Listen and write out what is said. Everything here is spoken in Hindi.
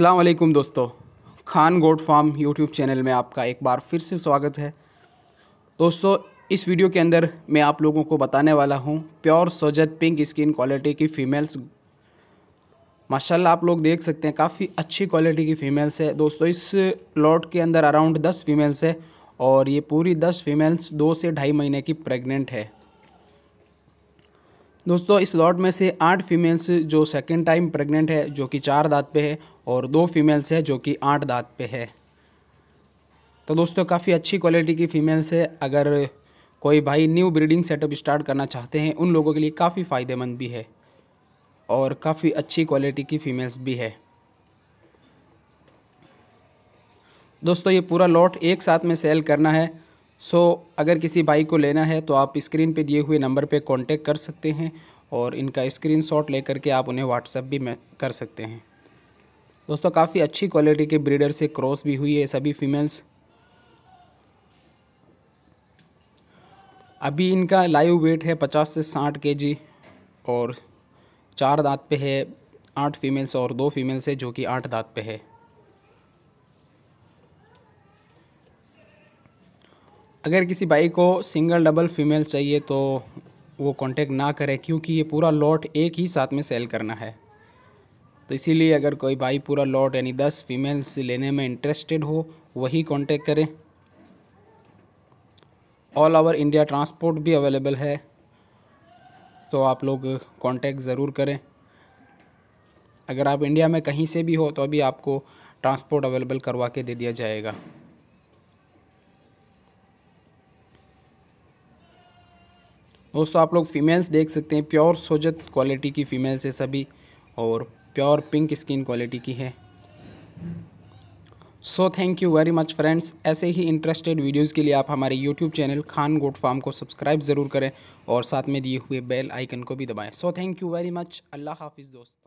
वालेकुम दोस्तों खान गोड फार्म यूट्यूब चैनल में आपका एक बार फिर से स्वागत है दोस्तों इस वीडियो के अंदर मैं आप लोगों को बताने वाला हूँ pure Sojat pink skin quality की फ़ीमेल्स माशाल्लाह आप लोग देख सकते हैं काफ़ी अच्छी क्वालिटी की फ़ीमेल्स है दोस्तों इस लॉट के अंदर अराउंड दस फीमेल्स है और ये पूरी दस फीमेल्स दो से ढाई महीने की प्रेगनेंट है दोस्तों इस लॉट में से आठ फीमेल्स जो सेकेंड टाइम प्रेग्नेंट है जो कि चार दांत पे है और दो फीमेल्स है जो कि आठ दांत पे है तो दोस्तों काफ़ी अच्छी क्वालिटी की फ़ीमेल्स है अगर कोई भाई न्यू ब्रीडिंग सेटअप स्टार्ट करना चाहते हैं उन लोगों के लिए काफ़ी फ़ायदेमंद भी है और काफ़ी अच्छी क्वालिटी की फ़ीमेल्स भी है दोस्तों ये पूरा लॉट एक साथ में सेल करना है सो अगर किसी भाई को लेना है तो आप स्क्रीन पे दिए हुए नंबर पे कांटेक्ट कर सकते हैं और इनका स्क्रीनशॉट लेकर के आप उन्हें व्हाट्सएप भी कर सकते हैं दोस्तों काफ़ी अच्छी क्वालिटी के ब्रीडर से क्रॉस भी हुई है सभी फीमेल्स अभी इनका लाइव वेट है पचास से साठ के और चार दांत पे है आठ फीमेल्स और दो फीमेल्स है जो कि आठ दांत पे है अगर किसी भाई को सिंगल डबल फीमेल चाहिए तो वो कांटेक्ट ना करें क्योंकि ये पूरा लॉट एक ही साथ में सेल करना है तो इसीलिए अगर कोई भाई पूरा लॉट यानी दस फीमेल्स लेने में इंटरेस्टेड हो वही कांटेक्ट करें ऑल ओवर इंडिया ट्रांसपोर्ट भी अवेलेबल है तो आप लोग कांटेक्ट ज़रूर करें अगर आप इंडिया में कहीं से भी हो तो अभी आपको ट्रांसपोर्ट अवेलेबल करवा के दे दिया जाएगा दोस्तों आप लोग फीमेल्स देख सकते हैं प्योर सोजत क्वालिटी की फ़ीमेल्स है सभी और प्योर पिंक स्किन क्वालिटी की है so thank you very much friends ऐसे ही इंटरेस्टेड वीडियोज़ के लिए आप हमारे YouTube channel Khan goat farm को सब्सक्राइब ज़रूर करें और साथ में दिए हुए बेल आइकन को भी दबाएँ so thank you very much अल्लाह हाफिज़ दोस्त